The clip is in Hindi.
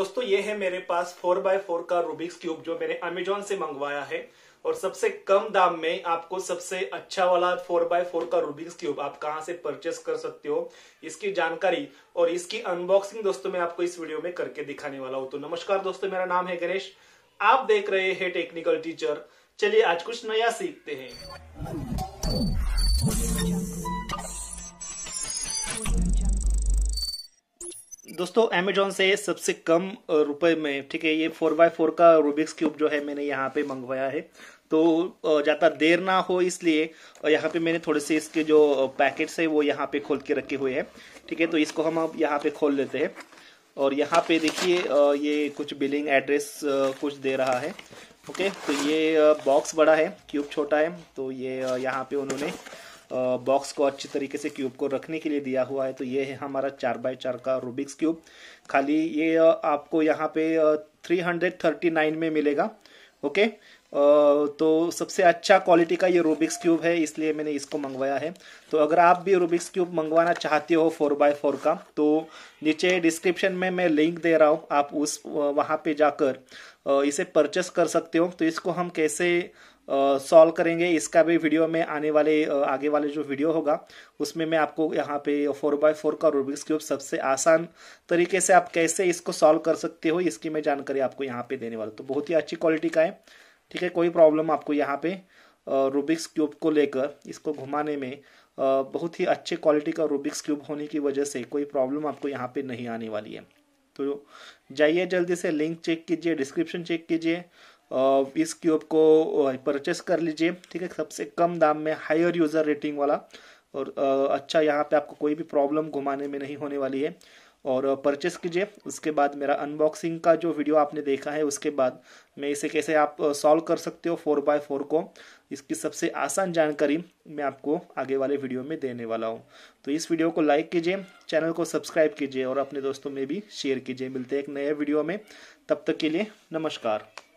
दोस्तों ये है मेरे पास फोर बाय फोर का रूबिक्स क्यूब जो मैंने अमेजोन से मंगवाया है और सबसे कम दाम में आपको सबसे अच्छा वाला फोर बाय फोर का रूबिक्स क्यूब आप कहां से परचेस कर सकते हो इसकी जानकारी और इसकी अनबॉक्सिंग दोस्तों मैं आपको इस वीडियो में करके दिखाने वाला हूँ तो नमस्कार दोस्तों मेरा नाम है गणेश आप देख रहे हैं टेक्निकल टीचर चलिए आज कुछ नया सीखते हैं दोस्तों अमेजोन से सबसे कम रुपए में ठीक है ये फोर बाय फोर का रूबिक्स क्यूब जो है मैंने यहाँ पे मंगवाया है तो ज़्यादा देर ना हो इसलिए यहाँ पे मैंने थोड़े से इसके जो पैकेट्स है वो यहाँ पे खोल के रखे हुए हैं ठीक है तो इसको हम अब यहाँ पे खोल लेते हैं और यहाँ पे देखिए ये कुछ बिलिंग एड्रेस कुछ दे रहा है ओके तो ये बॉक्स बड़ा है क्यूब छोटा है तो ये यहाँ पे उन्होंने बॉक्स को अच्छी तरीके से क्यूब को रखने के लिए दिया हुआ है तो ये है हमारा चार बाय चार का रूबिक्स क्यूब खाली ये आपको यहाँ पे 339 में मिलेगा ओके तो सबसे अच्छा क्वालिटी का ये रूबिक्स क्यूब है इसलिए मैंने इसको मंगवाया है तो अगर आप भी रूबिक्स क्यूब मंगवाना चाहते हो फोर बाय फोर का तो नीचे डिस्क्रिप्शन में मैं लिंक दे रहा हूँ आप उस वहाँ पे जाकर इसे परचेस कर सकते हो तो इसको हम कैसे सॉल्व करेंगे इसका भी वीडियो में आने वाले आगे वाले जो वीडियो होगा उसमें मैं आपको यहाँ पे फोर बाय फोर का रूबिक्स क्यूब सबसे आसान तरीके से आप कैसे इसको सॉल्व कर सकते हो इसकी मैं जानकारी आपको यहाँ पे देने वाला तो बहुत ही अच्छी क्वालिटी का है ठीक है कोई प्रॉब्लम आपको यहाँ पे रूबिक्स क्यूब को लेकर इसको घुमाने में बहुत ही अच्छे क्वालिटी का रूबिक्स क्यूब होने की वजह से कोई प्रॉब्लम आपको यहाँ पे नहीं आने वाली है तो जाइए जल्दी से लिंक चेक कीजिए डिस्क्रिप्शन चेक कीजिए इस क्यूब को परचेस कर लीजिए ठीक है सबसे कम दाम में हायर यूज़र रेटिंग वाला और अच्छा यहाँ पे आपको कोई भी प्रॉब्लम घुमाने में नहीं होने वाली है और परचेस कीजिए उसके बाद मेरा अनबॉक्सिंग का जो वीडियो आपने देखा है उसके बाद मैं इसे कैसे आप सॉल्व कर सकते हो फोर बाय फोर को इसकी सबसे आसान जानकारी मैं आपको आगे वाले वीडियो में देने वाला हूँ तो इस वीडियो को लाइक कीजिए चैनल को सब्सक्राइब कीजिए और अपने दोस्तों में भी शेयर कीजिए मिलते हैं एक नए वीडियो में तब तक के लिए नमस्कार